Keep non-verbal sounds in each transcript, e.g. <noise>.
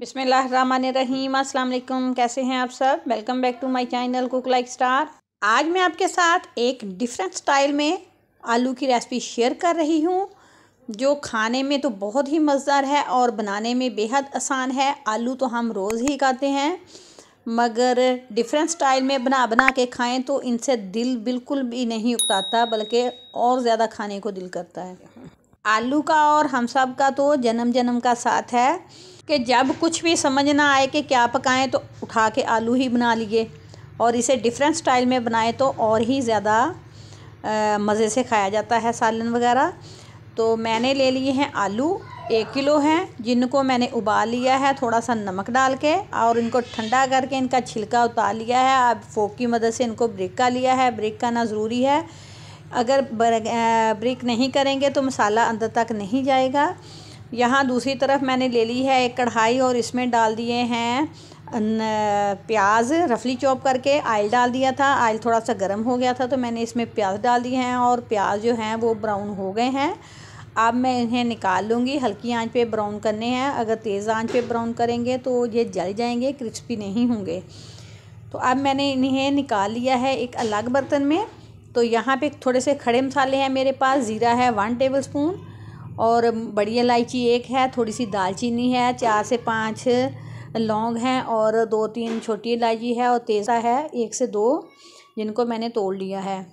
बिसमीम अल्लाम कैसे हैं आप सब welcome back to my channel cook like star आज मैं आपके साथ एक डिफरेंट स्टाइल में आलू की रेसिपी शेयर कर रही हूँ जो खाने में तो बहुत ही मज़ेदार है और बनाने में बेहद आसान है आलू तो हम रोज़ ही खाते हैं मगर डिफरेंट स्टाइल में बना बना के खाएँ तो इनसे दिल बिल्कुल भी नहीं उकताता बल्कि और ज़्यादा खाने को दिल करता है आलू का और हम सब का तो जन्म जन्म का साथ है कि जब कुछ भी समझ ना आए कि क्या पकाएं तो उठा के आलू ही बना लिए और इसे डिफरेंट स्टाइल में बनाएं तो और ही ज़्यादा मज़े से खाया जाता है सालन वगैरह तो मैंने ले लिए हैं आलू एक किलो हैं जिनको मैंने उबाल लिया है थोड़ा सा नमक डाल के और इनको ठंडा करके इनका छिलका उतार लिया है अब फोक की मदद से इनको ब्रेक का लिया है ब्रेक करना ज़रूरी है अगर ब्रेक नहीं करेंगे तो मसाला अंदर तक नहीं जाएगा यहाँ दूसरी तरफ मैंने ले ली है एक कढ़ाई और इसमें डाल दिए हैं प्याज रफली चॉप करके आयल डाल दिया था आयल थोड़ा सा गर्म हो गया था तो मैंने इसमें प्याज डाल दिए हैं और प्याज जो हैं वो ब्राउन हो गए हैं अब मैं इन्हें निकाल लूँगी हल्की आंच पे ब्राउन करने हैं अगर तेज़ आंच पे ब्राउन करेंगे तो ये जल जाएंगे क्रिस्पी नहीं होंगे तो अब मैंने इन्हें निकाल लिया है एक अलग बर्तन में तो यहाँ पे थोड़े से खड़े मसाले हैं मेरे पास ज़ीरा है वन टेबल स्पून और बड़ी इलायची एक है थोड़ी सी दालचीनी है चार से पाँच लौंग हैं और दो तीन छोटी इलायची है और तेज़ा है एक से दो जिनको मैंने तोड़ लिया है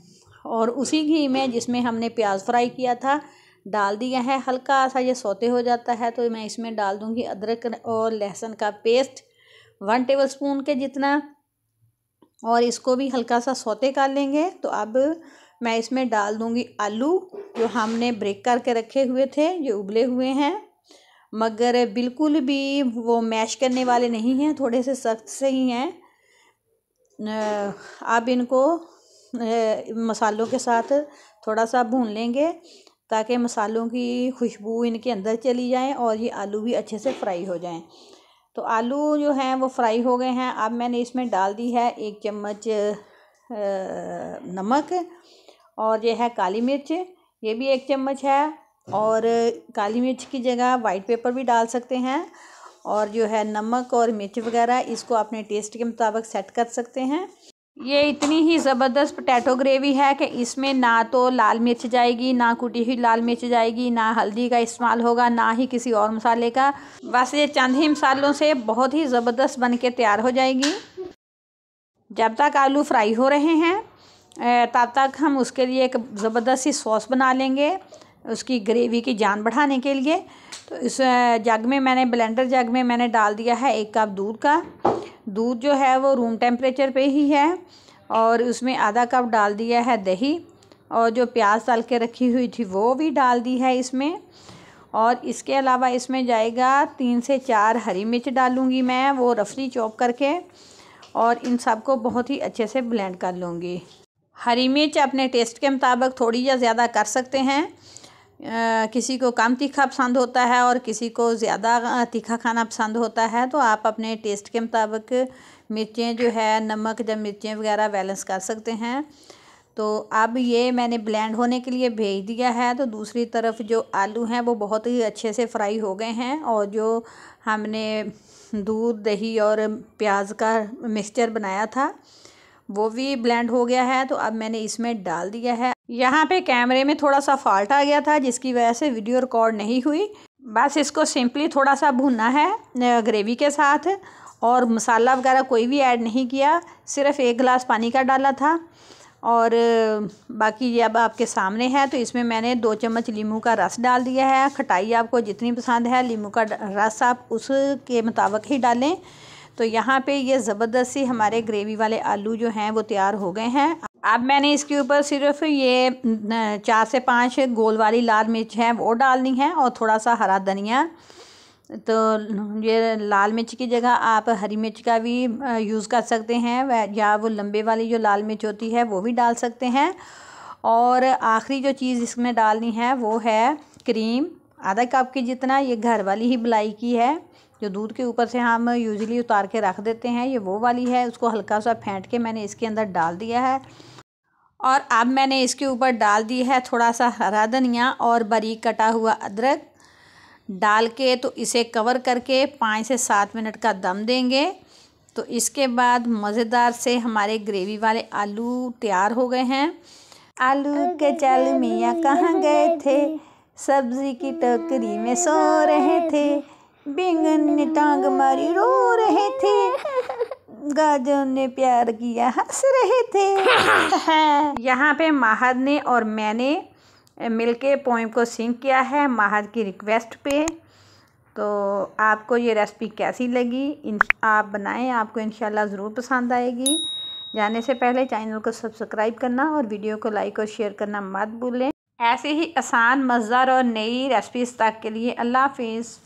और उसी घी में जिसमें हमने प्याज फ्राई किया था डाल दिया है हल्का सा ये सोते हो जाता है तो मैं इसमें डाल दूँगी अदरक और लहसुन का पेस्ट वन टेबल स्पून के जितना और इसको भी हल्का सा सोते कर लेंगे तो अब मैं इसमें डाल दूँगी आलू जो हमने ब्रेक करके रखे हुए थे जो उबले हुए हैं मगर बिल्कुल भी वो मैश करने वाले नहीं हैं थोड़े से सख्त से ही हैं आप इनको मसालों के साथ थोड़ा सा भून लेंगे ताकि मसालों की खुशबू इनके अंदर चली जाए और ये आलू भी अच्छे से फ्राई हो जाएं तो आलू जो हैं वो फ्राई हो गए हैं अब मैंने इसमें डाल दी है एक चम्मच नमक और ये है काली मिर्च ये भी एक चम्मच है और काली मिर्च की जगह वाइट पेपर भी डाल सकते हैं और जो है नमक और मिर्च वगैरह इसको अपने टेस्ट के मुताबिक सेट कर सकते हैं ये इतनी ही ज़बरदस्त पटैटो ग्रेवी है कि इसमें ना तो लाल मिर्च जाएगी ना कुटी हुई लाल मिर्च जाएगी ना हल्दी का इस्तेमाल होगा ना ही किसी और मसाले का बस ये चंद ही मसालों से बहुत ही ज़बरदस्त बन के तैयार हो जाएगी जब तक आलू फ्राई हो रहे हैं तब तक हम उसके लिए एक ज़बरदस्त सी सॉस बना लेंगे उसकी ग्रेवी की जान बढ़ाने के लिए तो इस जग में मैंने ब्लेंडर जग में मैंने डाल दिया है एक कप दूध का दूध जो है वो रूम टेम्परेचर पे ही है और उसमें आधा कप डाल दिया है दही और जो प्याज डाल के रखी हुई थी वो भी डाल दी है इसमें और इसके अलावा इसमें जाएगा तीन से चार हरी मिर्च डालूँगी मैं वो रफली चॉप करके और इन सब को बहुत ही अच्छे से ब्लेंड कर लूँगी हरी मिर्च अपने टेस्ट के मुताबिक थोड़ी या ज़्यादा कर सकते हैं आ, किसी को कम तीखा पसंद होता है और किसी को ज़्यादा तीखा खाना पसंद होता है तो आप अपने टेस्ट के मुताबिक मिर्चें जो है नमक या मिर्चें वगैरह बैलेंस कर सकते हैं तो अब ये मैंने ब्लेंड होने के लिए भेज दिया है तो दूसरी तरफ जो आलू हैं वो बहुत ही अच्छे से फ्राई हो गए हैं और जो हमने दूध दही और प्याज का मिक्सचर बनाया था वो भी ब्लेंड हो गया है तो अब मैंने इसमें डाल दिया है यहाँ पे कैमरे में थोड़ा सा फॉल्ट आ गया था जिसकी वजह से वीडियो रिकॉर्ड नहीं हुई बस इसको सिंपली थोड़ा सा भुनना है ग्रेवी के साथ और मसाला वगैरह कोई भी ऐड नहीं किया सिर्फ एक गिलास पानी का डाला था और बाकी ये अब आपके सामने है तो इसमें मैंने दो चम्मच लीमू का रस डाल दिया है खटाई आपको जितनी पसंद है लीमू का रस आप उसके मुताबिक ही डालें तो यहाँ पे ये ज़बरदस्ती हमारे ग्रेवी वाले आलू जो हैं वो तैयार हो गए हैं अब मैंने इसके ऊपर सिर्फ ये चार से पाँच गोल वाली लाल मिर्च है वो डालनी है और थोड़ा सा हरा धनिया तो ये लाल मिर्च की जगह आप हरी मिर्च का भी यूज़ कर सकते हैं या वो लंबे वाली जो लाल मिर्च होती है वो भी डाल सकते हैं और आखिरी जो चीज़ इसमें डालनी है वो है क्रीम आधा कप के जितना ये घर वाली ही बलाई की है जो दूध के ऊपर से हम यूजली उतार के रख देते हैं ये वो वाली है उसको हल्का सा फेंट के मैंने इसके अंदर डाल दिया है और अब मैंने इसके ऊपर डाल दी है थोड़ा सा हरा धनिया और बारीक कटा हुआ अदरक डाल के तो इसे कवर करके पाँच से सात मिनट का दम देंगे तो इसके बाद मज़ेदार से हमारे ग्रेवी वाले आलू तैयार हो गए हैं आलू के चाल मियाँ कहाँ गए थे सब्जी की टोकरी में सो रहे थे बिंगन ने टांग मारी रो रहे थे गाजर ने प्यार किया हंस रहे थे <laughs> यहाँ पे महद ने और मैंने मिलके पोइम को सिंक किया है महद की रिक्वेस्ट पे तो आपको ये रेसिपी कैसी लगी इन आप बनाएं आपको इनशाला ज़रूर पसंद आएगी जाने से पहले चैनल को सब्सक्राइब करना और वीडियो को लाइक और शेयर करना मत भूलें ऐसे ही आसान मज़ेदार और नई रेसिपीज़ तक के लिए अल्लाह हाफिज़